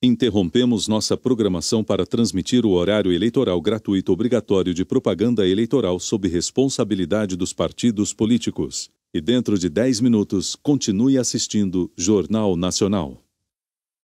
Interrompemos nossa programação para transmitir o horário eleitoral gratuito obrigatório de propaganda eleitoral sob responsabilidade dos partidos políticos. E dentro de 10 minutos, continue assistindo Jornal Nacional.